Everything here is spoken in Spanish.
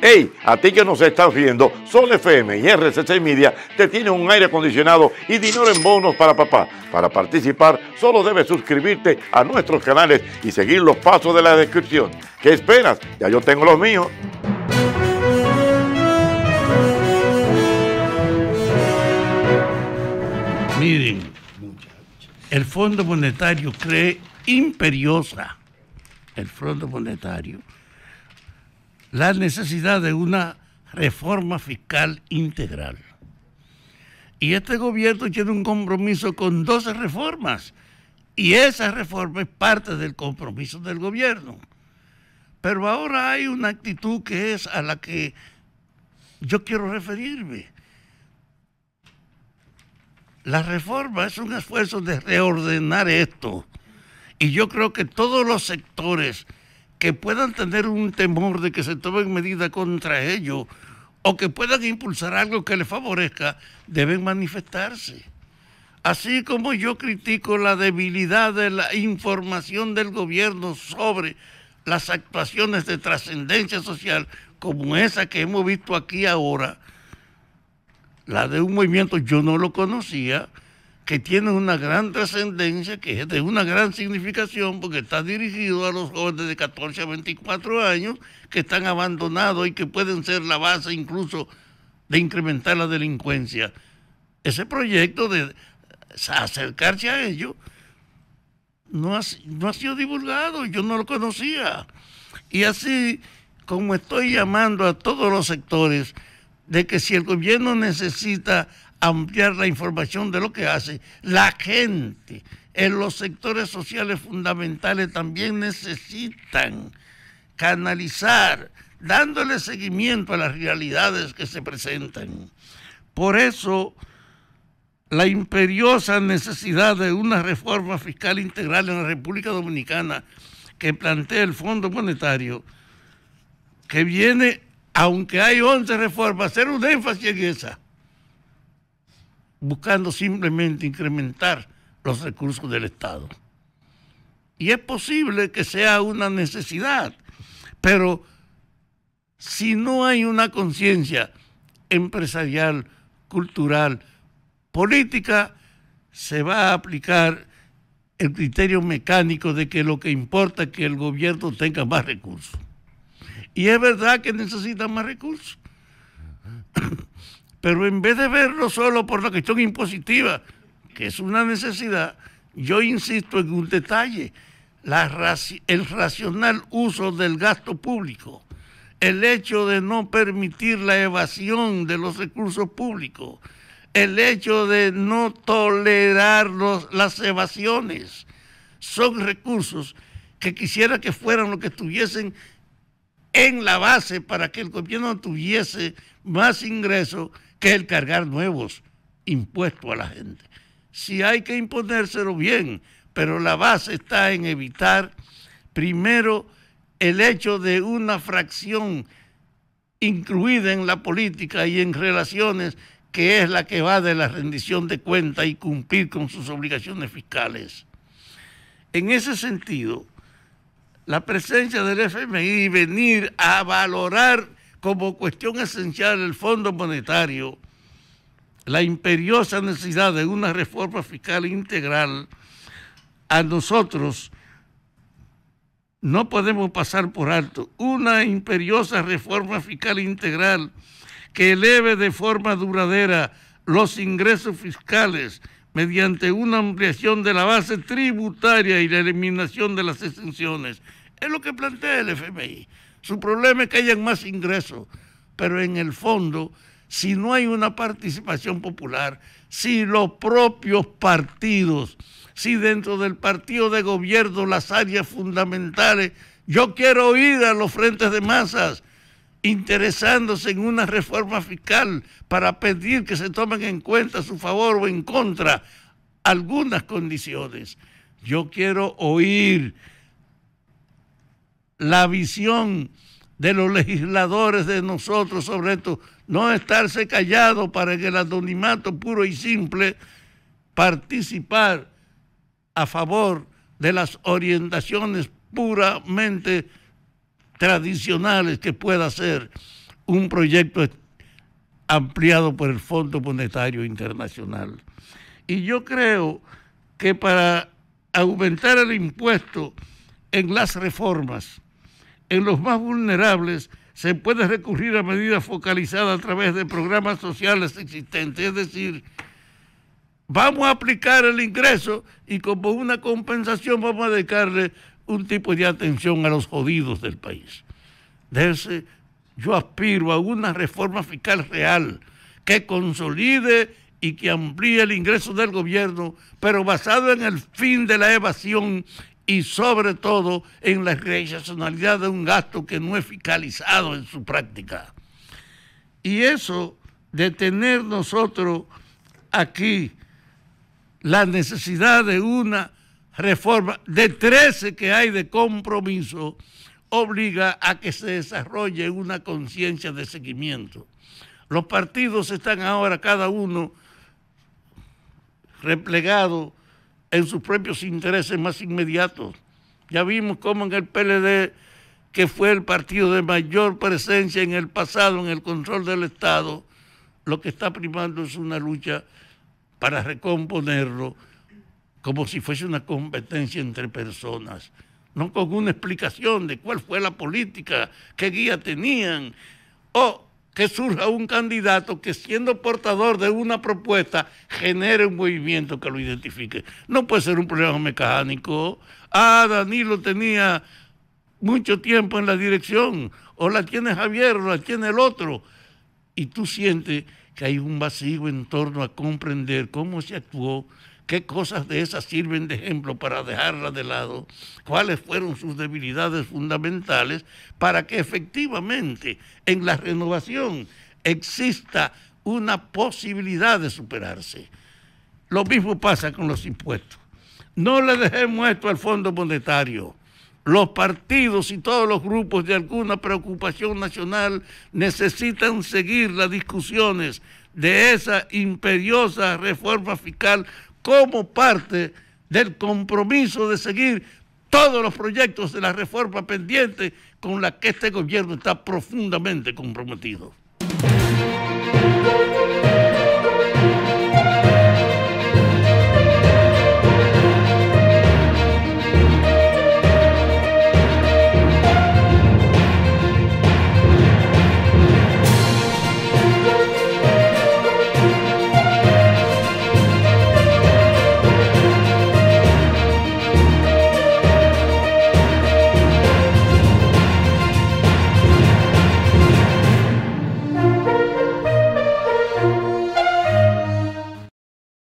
Hey, a ti que nos estás viendo, Sol FM y RCC Media te tienen un aire acondicionado y dinero en bonos para papá. Para participar, solo debes suscribirte a nuestros canales y seguir los pasos de la descripción. ¿Qué esperas? Ya yo tengo los míos. Miren, el Fondo Monetario cree imperiosa, el Fondo Monetario la necesidad de una reforma fiscal integral. Y este gobierno tiene un compromiso con 12 reformas. Y esa reforma es parte del compromiso del gobierno. Pero ahora hay una actitud que es a la que yo quiero referirme. La reforma es un esfuerzo de reordenar esto. Y yo creo que todos los sectores que puedan tener un temor de que se tomen medidas contra ellos o que puedan impulsar algo que les favorezca, deben manifestarse. Así como yo critico la debilidad de la información del gobierno sobre las actuaciones de trascendencia social como esa que hemos visto aquí ahora, la de un movimiento yo no lo conocía, que tiene una gran trascendencia, que es de una gran significación, porque está dirigido a los jóvenes de 14 a 24 años que están abandonados y que pueden ser la base incluso de incrementar la delincuencia. Ese proyecto de acercarse a ellos no ha, no ha sido divulgado, yo no lo conocía. Y así como estoy llamando a todos los sectores de que si el gobierno necesita ampliar la información de lo que hace, la gente en los sectores sociales fundamentales también necesitan canalizar, dándole seguimiento a las realidades que se presentan. Por eso, la imperiosa necesidad de una reforma fiscal integral en la República Dominicana que plantea el Fondo Monetario, que viene, aunque hay 11 reformas, hacer un énfasis en esa buscando simplemente incrementar los recursos del Estado. Y es posible que sea una necesidad, pero si no hay una conciencia empresarial, cultural, política, se va a aplicar el criterio mecánico de que lo que importa es que el gobierno tenga más recursos. Y es verdad que necesita más recursos, pero en vez de verlo solo por la cuestión impositiva, que es una necesidad, yo insisto en un detalle, el racional uso del gasto público, el hecho de no permitir la evasión de los recursos públicos, el hecho de no tolerar las evasiones, son recursos que quisiera que fueran los que estuviesen en la base para que el gobierno tuviese más ingresos que el cargar nuevos impuestos a la gente. Si hay que imponérselo bien, pero la base está en evitar primero el hecho de una fracción incluida en la política y en relaciones que es la que va de la rendición de cuentas y cumplir con sus obligaciones fiscales. En ese sentido, la presencia del FMI y venir a valorar como cuestión esencial el Fondo Monetario la imperiosa necesidad de una reforma fiscal integral, a nosotros no podemos pasar por alto una imperiosa reforma fiscal integral que eleve de forma duradera los ingresos fiscales mediante una ampliación de la base tributaria y la eliminación de las exenciones. Es lo que plantea el FMI. Su problema es que hayan más ingresos, pero en el fondo, si no hay una participación popular, si los propios partidos, si dentro del partido de gobierno las áreas fundamentales, yo quiero oír a los frentes de masas interesándose en una reforma fiscal para pedir que se tomen en cuenta su favor o en contra algunas condiciones. Yo quiero oír la visión de los legisladores de nosotros sobre esto, no estarse callado para que el anonimato puro y simple participar a favor de las orientaciones puramente tradicionales que pueda ser un proyecto ampliado por el Fondo Monetario Internacional. Y yo creo que para aumentar el impuesto en las reformas, en los más vulnerables se puede recurrir a medidas focalizadas a través de programas sociales existentes. Es decir, vamos a aplicar el ingreso y como una compensación vamos a dedicarle un tipo de atención a los jodidos del país. De yo aspiro a una reforma fiscal real que consolide y que amplíe el ingreso del gobierno, pero basado en el fin de la evasión y sobre todo en la excepcionalidad de un gasto que no es fiscalizado en su práctica. Y eso de tener nosotros aquí la necesidad de una reforma de 13 que hay de compromiso obliga a que se desarrolle una conciencia de seguimiento. Los partidos están ahora cada uno replegados en sus propios intereses más inmediatos. Ya vimos cómo en el PLD, que fue el partido de mayor presencia en el pasado en el control del Estado, lo que está primando es una lucha para recomponerlo como si fuese una competencia entre personas, no con una explicación de cuál fue la política, qué guía tenían o que surja un candidato que siendo portador de una propuesta genere un movimiento que lo identifique. No puede ser un problema mecánico. Ah, Danilo tenía mucho tiempo en la dirección, o la tiene Javier, o la tiene el otro, y tú sientes que hay un vacío en torno a comprender cómo se actuó, qué cosas de esas sirven de ejemplo para dejarla de lado, cuáles fueron sus debilidades fundamentales, para que efectivamente en la renovación exista una posibilidad de superarse. Lo mismo pasa con los impuestos. No le dejemos esto al Fondo Monetario los partidos y todos los grupos de alguna preocupación nacional necesitan seguir las discusiones de esa imperiosa reforma fiscal como parte del compromiso de seguir todos los proyectos de la reforma pendiente con la que este gobierno está profundamente comprometido.